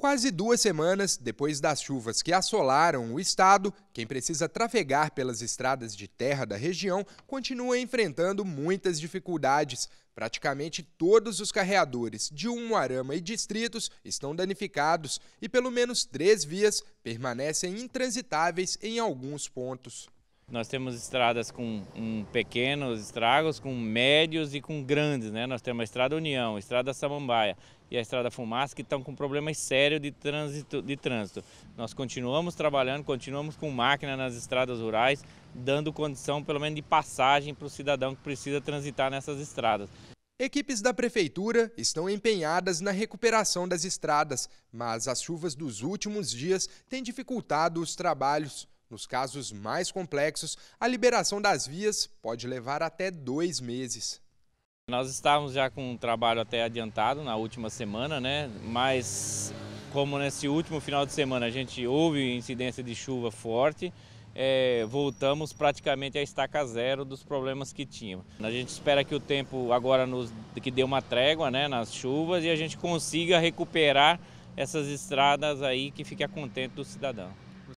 Quase duas semanas depois das chuvas que assolaram o estado, quem precisa trafegar pelas estradas de terra da região continua enfrentando muitas dificuldades. Praticamente todos os carreadores de Umuarama e distritos estão danificados e pelo menos três vias permanecem intransitáveis em alguns pontos. Nós temos estradas com um, pequenos estragos, com médios e com grandes, né? Nós temos a Estrada União, a Estrada Samambaia e a Estrada Fumaça que estão com problemas sérios de trânsito, de trânsito. Nós continuamos trabalhando, continuamos com máquina nas estradas rurais, dando condição pelo menos de passagem para o cidadão que precisa transitar nessas estradas. Equipes da prefeitura estão empenhadas na recuperação das estradas, mas as chuvas dos últimos dias têm dificultado os trabalhos. Nos casos mais complexos, a liberação das vias pode levar até dois meses. Nós estávamos já com um trabalho até adiantado na última semana, né? mas como nesse último final de semana a gente houve incidência de chuva forte, é, voltamos praticamente à estaca zero dos problemas que tínhamos. A gente espera que o tempo agora nos, que dê uma trégua né, nas chuvas e a gente consiga recuperar essas estradas aí que a contente do cidadão.